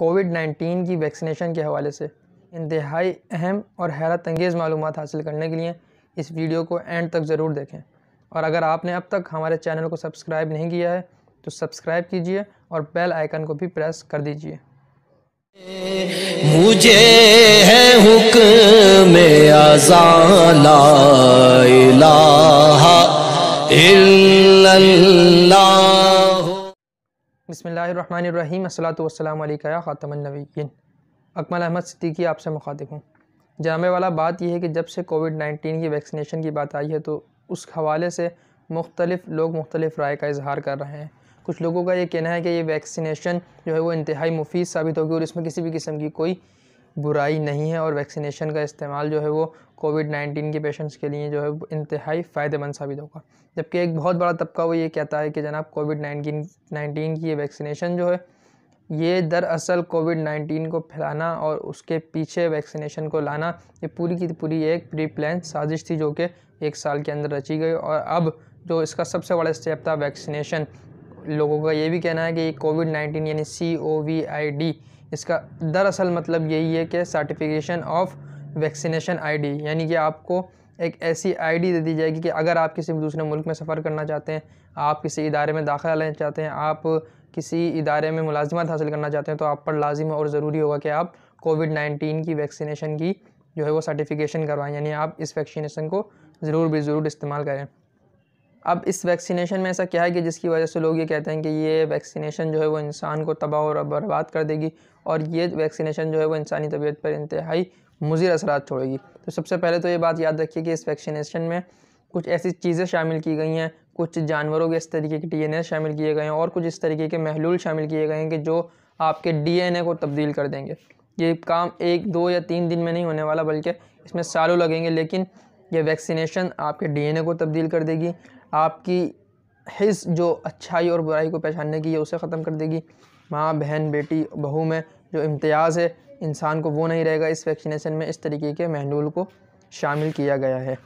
Covid nineteen की vaccination के हवाले से इंतहाई अहम और हैरत अंगेज़ मालूम हासिल करने के लिए इस वीडियो को एंड तक ज़रूर देखें और अगर आपने अब तक हमारे चैनल को सब्सक्राइब नहीं किया है तो सब्सक्राइब कीजिए और बेल आइकन को भी प्रेस कर दीजिए मुझे है हुक में इल्लल्लाह बसमीम असलातम ख़ातमनबीन अकमल अहमद सिद्दीकी आपसे मुखातिब हूँ जामे वाला बात यह है कि जब से कोविड नाइन्टीन की वैक्सीनेशन की बात आई है तो उस हवाले से मुख्तलिफ लोग मुख्तलिफ राय का इजहार कर रहे हैं कुछ लोगों का ये कहना है कि ये वैक्सीनेशन जो है वो इंतहाई मुफीद साबित होगी और इसमें किसी भी किस्म की कोई बुराई नहीं है और वैक्सीनेशन का इस्तेमाल जो है वो कोविड नाइन्टीन के पेशेंट्स के लिए जो है इंतहाई फ़ायदेमंद साबित होगा जबकि एक बहुत बड़ा तबका वो ये कहता है कि जनाब कोविड नाइन्टीन नाइन्टीन की ये वैक्सीनेशन जो है ये दरअसल कोविड नाइन्टीन को फैलाना और उसके पीछे वैक्सीनेशन को लाना ये पूरी की पूरी एक प्री प्लान साजिश थी जो कि एक साल के अंदर रची गई और अब जो इसका सबसे बड़ा स्टेप था वैक्सीनेशन लोगों का ये भी कहना है कि कोविड नाइन्टीन यानी सी ओ वी आई डी इसका दरअसल मतलब यही है कि सर्टिफिकेशन ऑफ वैक्सीनेशन आईडी यानी कि आपको एक ऐसी आईडी दे दी जाएगी कि अगर आप किसी दूसरे मुल्क में सफ़र करना चाहते हैं आप किसी इदारे में दाखिला लेना चाहते हैं आप किसी इदारे में मुलाजमत हासिल करना चाहते हैं तो आप पर लाजिम और ज़रूरी होगा कि आप कोविड नाइन्टीन की वैक्सीनेशन की जो है वो सर्टिफिकेशन करवाएं यानी आप इस वैक्सीनेशन को ज़रूर भी ज़रूर इस्तेमाल करें अब इस वैक्सीनेशन में ऐसा क्या है कि जिसकी वजह से लोग ये कहते हैं कि ये वैक्सीनेशन जो है वो इंसान को तबाह और बर्बाद कर देगी और ये वैक्सीनेशन जो है वो इंसानी तबीयत पर इंतहाई मुजिर असरा छोड़ेगी तो सबसे पहले तो ये बात याद रखिए कि इस वैक्सीनेशन में कुछ ऐसी चीज़ें शामिल की गई हैं कुछ जानवरों के इस तरीके के डी शामिल किए गए हैं और कुछ इस तरीके के महलूल शामिल किए गए हैं कि जो आपके डी को तब्दील कर देंगे ये काम एक दो या तीन दिन में नहीं होने वाला बल्कि इसमें सालों लगेंगे लेकिन ये वैक्सीनेशन आपके डीएनए को तब्दील कर देगी आपकी हिस जो अच्छाई और बुराई को पहचानने की है उसे ख़त्म कर देगी माँ बहन बेटी बहू में जो इम्तियाज़ है इंसान को वो नहीं रहेगा इस वैक्सीनेशन में इस तरीके के महलूल को शामिल किया गया है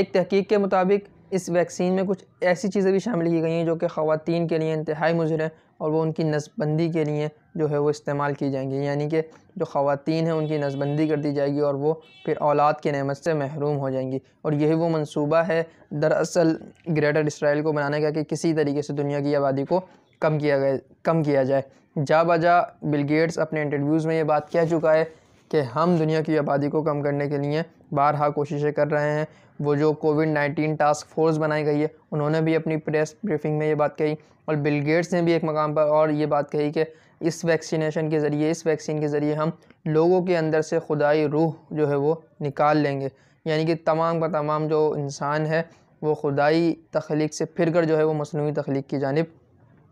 एक तहकीक के मुताबिक इस वैक्सीन में कुछ ऐसी चीज़ें भी शामिल की गई हैं जो कि ख़वातीन के लिए इंतहाई मुजर हैं और वो उनकी नसबंदी के लिए जो है वो इस्तेमाल की जाएंगी यानी कि जो ख़वातीन हैं उनकी नसबंदी कर दी जाएगी और वो फिर औलाद की नमत से महरूम हो जाएंगी और यही वो मंसूबा है दरअसल ग्रेटर इसराइल को बनाने का कि किसी तरीके से दुनिया की आबादी को कम किया गया कम किया जाए जा बजा बिल गेट्स अपने इंटरव्यूज़ में ये बात कह चुका है कि हम दुनिया की आबादी को कम करने के लिए बारहा कोशिशें कर रहे हैं वो जो कोविड नाइन्टीन टास्क फोर्स बनाई गई है उन्होंने भी अपनी प्रेस ब्रीफिंग में ये बात कही और बिल गेट्स ने भी एक मकाम पर और ये बात कही कि इस वैक्सीनेशन के ज़रिए इस वैक्सीन के ज़रिए हम लोगों के अंदर से खुदाई रूह जो है वो निकाल लेंगे यानी कि तमाम का तमाम जो इंसान है वो खुदाई तख्लीक से फिर कर जो है वो मसनू तख्लीक की जानब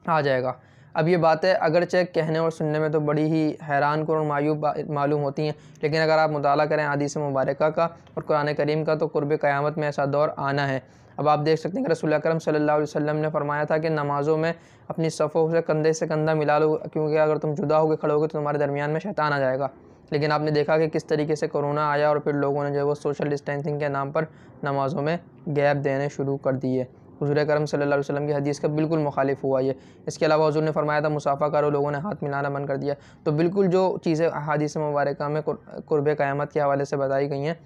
आ जाएगा अब ये बातें चेक कहने और सुनने में तो बड़ी ही हैरान कर और मायूब मालूम होती हैं लेकिन अगर आप मुताल करें हदीस मुबारक का और कुरान करीम का तो कुरब क़्यामत में ऐसा दौर आना है अब आप देख सकते हैं कि रसूल अक्रम सल्ला वसम ने फरमाया था कि नमाज़ों में अपनी सफ़ों से कंधे से कंधा मिला लो क्योंकि अगर तुम जुदा होकर खड़े होगे तो तुम्हारे दरमियान में शैतान आ जाएगा लेकिन आपने देखा कि किस तरीके से कोरोना आया और फिर लोगों ने जो है वो सोशल डिस्टेंसिंग के नाम पर नमाज़ों में गैप देने शुरू कर दिए हजूर करम सल्ला वसम की हदीस का बिल्कुल मुखालिफ हुआ ये इसके अलावा हजूर ने फरमाया था मुसाफ़ा करो लोगों ने हाथ मिलाना बंद कर दिया तो बिल्कुल जो चीज़ें हादिस मुबारक में कुर्ब क़्यामत के हवाले से बताई गई हैं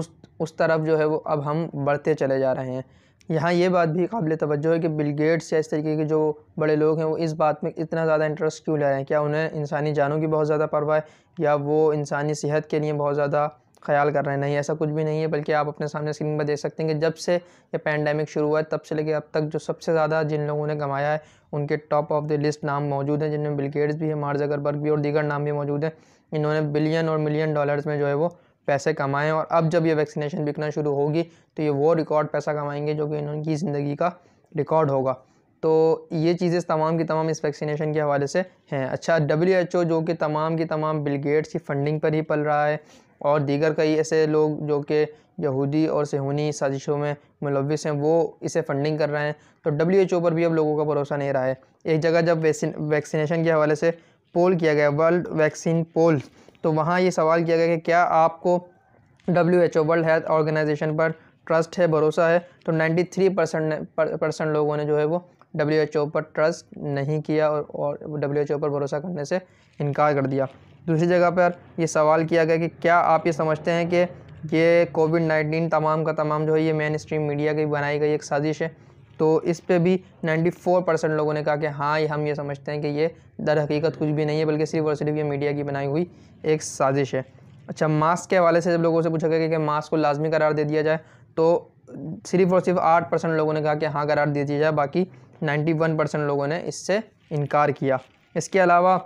उस उस तरफ जो है वो अब हम बढ़ते चले जा रहे हैं यहाँ ये बात भी काबिल तवज्जो है कि बिल गेट्स या इस तरीके के जो बड़े लोग हैं वो इस बात में इतना ज़्यादा इंटरेस्ट क्यों ले रहे हैं क्या उन्हें इंसानी जानों की बहुत ज़्यादा परवाह है या वो इंसानी सेहत के लिए बहुत ज़्यादा ख्याल कर रहे हैं नहीं ऐसा कुछ भी नहीं है बल्कि आप अपने सामने स्क्रीन पर देख सकते हैं कि जब से ये पैंडमिक शुरू हुआ है तब से लेके अब तक जो सबसे ज़्यादा जिन लोगों ने कमाया है उनके टॉप ऑफ द लिस्ट नाम मौजूद हैं जिनमें बिलगेट्स भी है मार्क जकरबर्ग भी और दीगर नाम भी मौजूद हैं इन्होंने बिलियन और मिलियन डॉलर्स में जो है वो पैसे कमाएँ और अब जब ये वैक्सीनेशन बिकना शुरू होगी तो ये वो रिकॉर्ड पैसा कमाएंगे जो कि इनकी ज़िंदगी का रिकॉर्ड होगा तो ये चीज़ें तमाम की तमाम इस वैक्सीनेशन के हवाले से हैं अच्छा डब्ल्यू एच ओ जो कि तमाम की तमाम बिलगेट्स की फ़ंडिंग पर ही पल रहा है और दीगर कई ऐसे लोग जो कि यहूदी और सहूनी साजिशों में मुलविस हैं वो इसे फंडिंग कर रहे हैं तो डब्ल्यू एच ओ पर भी अब लोगों का भरोसा नहीं रहा है एक जगह जब वैक्सीन वैक्सीनेशन के हवाले से पोल किया गया वर्ल्ड वैक्सीन पोल तो वहाँ ये सवाल किया गया कि क्या आपको W H O world health organization पर ट्रस्ट है भरोसा है तो 93 परसेंट परसेंट लोगों ने जो है वो डब्ल्यू एच ओ पर ट्रस्ट नहीं किया और डब्ल्यू एच ओ पर भरोसा करने से इनकार कर दिया दूसरी जगह पर ये सवाल किया गया कि क्या आप ये समझते हैं कि ये कोविड नाइन्टीन तमाम का तमाम जो है ये मेन स्ट्रीम मीडिया की बनाई गई एक साजिश है तो इस पे भी 94 परसेंट लोगों ने कहा कि हाँ हम ये समझते हैं कि ये दर हकीकत कुछ भी नहीं है बल्कि सिर्फ और सिर्फ ये मीडिया की बनाई हुई एक साजिश है अच्छा मास्क के हवाले से जब लोगों से पूछा गया कि मास्क को लाजमी करार दे दिया जाए तो सिर्फ और सिर्फ आठ परसेंट लोगों ने कहा कि हाँ करार दे दिया जाए बाकी नाइन्टी वन परसेंट लोगों ने इससे इनकार किया इसके अलावा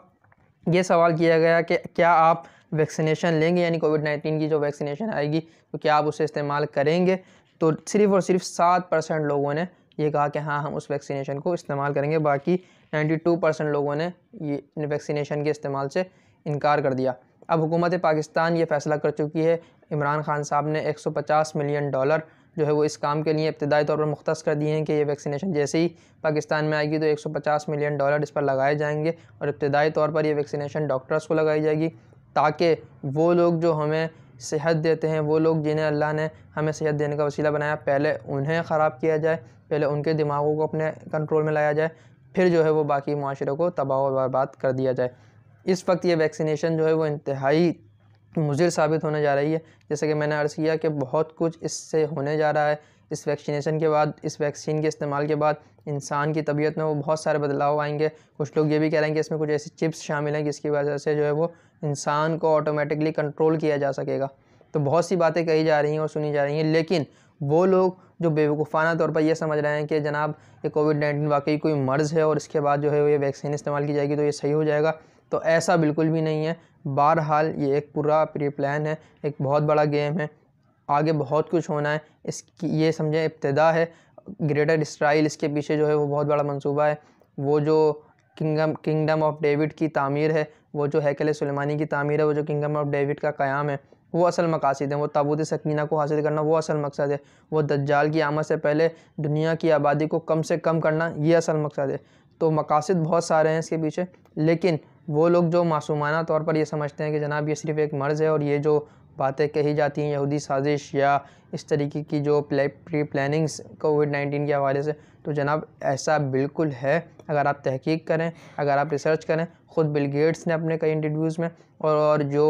ये सवाल किया गया कि क्या आप वैक्सीनेशन लेंगे यानी कोविड नाइन्टीन की जो वैक्सीनेशन आएगी तो क्या आप उसे इस्तेमाल करेंगे तो सिर्फ़ और सिर्फ सात परसेंट लोगों ने ये कहा कि हाँ हम उस वैक्सीनेशन को इस्तेमाल करेंगे बाकी नाइन्टी टू परसेंट लोगों ने ये वैक्सीनेशन के इस्तेमाल से इनकार कर दिया अब हुकूमत पाकिस्तान ये फ़ैसला कर चुकी है इमरान खान साहब ने पचास मिलियन डॉलर जो है वो इस काम के लिए इब्तदाई तौर पर मुख्त कर दिए हैं कि ये वैक्सीनेशन जैसे ही पाकिस्तान में आएगी तो 150 मिलियन डॉलर इस पर लगाए जाएंगे और इब्तदाई तौर पर यह वैक्सीनेशन डॉक्टर्स को लगाई जाएगी ताकि वो लोग जो हमें सेहत देते हैं वो लोग जिन्हें अल्लाह ने हमें सेहत देने का वसीला बनाया पहले उन्हें ख़राब किया जाए पहले उनके दिमागों को अपने कंट्रोल में लाया जाए फिर जो है वो बाकी माशरे को तबाह बर्बाद कर दिया जाए इस वक्त ये वैक्सीनेशन जो है वो इंतहाई मुजिर साबित होने जा रही है जैसे कि मैंने अर्ज़ किया कि बहुत कुछ इससे होने जा रहा है इस वैक्सीनेशन के बाद इस वैक्सीन के इस्तेमाल के बाद इंसान की तबीयत में वो बहुत सारे बदलाव आएंगे कुछ लोग ये भी कह रहे हैं कि इसमें कुछ ऐसी चिप्स शामिल हैं जिसकी वजह से जो है वो इंसान को ऑटोमेटिकली कंट्रोल किया जा सकेगा तो बहुत सी बातें कही जा रही हैं और सुनी जा रही हैं लेकिन वो लोग जो बेवकूफ़ाना तौर पर यह समझ रहे हैं कि जनाब ये कोविड नाइन्टीन वाकई कोई मर्ज़ है और इसके बाद जो है ये वैक्सीन इस्तेमाल की जाएगी तो ये सही हो जाएगा तो ऐसा बिल्कुल भी नहीं है बहरहाल ये एक पूरा प्री प्लान है एक बहुत बड़ा गेम है आगे बहुत कुछ होना है इसकी ये समझें इब्तदा है ग्रेटर इसराइल इसके पीछे जो है वो बहुत बड़ा मंसूबा है वो जो किंगम किंगडम ऑफ डेविड की तामीर है वो जो हैकल सलेमानी की तामीर है वो जो किंगडम ऑफ डेविड का क़्याम है वो असल मकासद हैं वो ताबूत सकीना को हासिल करना वो असल मकसद है वो दज्जाल की आमद से पहले दुनिया की आबादी को कम से कम करना ये असल मकसद है तो मकासद बहुत सारे हैं इसके पीछे लेकिन वो लोग जो मासूमाना तौर पर ये समझते हैं कि जनाब ये सिर्फ़ एक मर्ज़ है और ये जो बातें कही जाती हैं यहूदी साजिश या इस तरीके की जो play pre plannings covid nineteen के हवाले से तो जनाब ऐसा बिल्कुल है अगर आप तहकीक करें अगर आप रिसर्च करें ख़ुद बिल गेट्स ने अपने कई इंटरव्यूज़ में और जो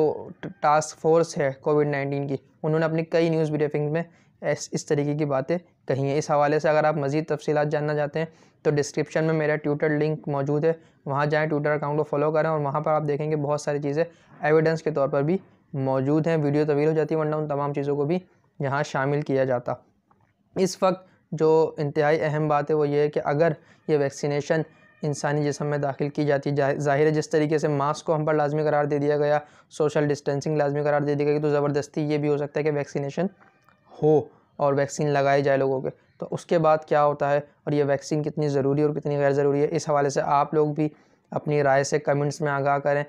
टास्क फोर्स है कोविड नाइन्टीन की उन्होंने अपनी कई न्यूज़ ब्रीफिंग में इस तरीके की बातें कहीं है इस हवाले से अगर आप मज़ीद तफसी जानना चाहते हैं तो डिस्क्रिप्शन में मेरा ट्विटर लिंक मौजूद है वहाँ जाएँ ट्विटर अकाउंट को फॉलो करें और वहाँ पर आप देखेंगे बहुत सारी चीज़ें एविडेंस के तौर पर भी मौजूद हैं वीडियो तवील हो जाती है वरना उन तमाम चीज़ों को भी यहाँ शामिल किया जाता इस वक्त जो इंतहाई अहम बात है वो ये है कि अगर ये वैक्सीनेशन इंसानी जिसम में दाखिल की जाती है जाहिर है जिस तरीके से मास्क को हम पर लाजमी करार दे दिया गया सोशल डिस्टेंसिंग लाजमी करार दे दिया गया तो ज़बरदस्ती ये भी हो सकता है कि वैक्सीनेशन हो और वैक्सीन लगाई जाए लोगों के तो उसके बाद क्या होता है और ये वैक्सीन कितनी ज़रूरी और कितनी गैर ज़रूरी है इस हवाले से आप लोग भी अपनी राय से कमेंट्स में आगाह करें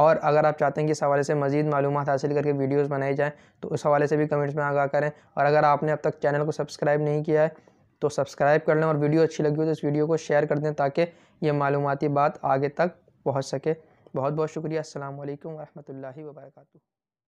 और अगर आप चाहते हैं कि इस हवाले से मजीद मालूम हासिल करके वीडियोस बनाई जाएँ तो उस हवाले से भी कमेंट्स में आगाह करें और अगर आपने अब तक चैनल को सब्सक्राइब नहीं किया है तो सब्सक्राइब कर लें और वीडियो अच्छी लगी हो तो इस वीडियो को शेयर कर दें ताकि ये मालूमती बात आगे तक पहुँच सके बहुत बहुत शुक्रिया असल वरहमल वर्का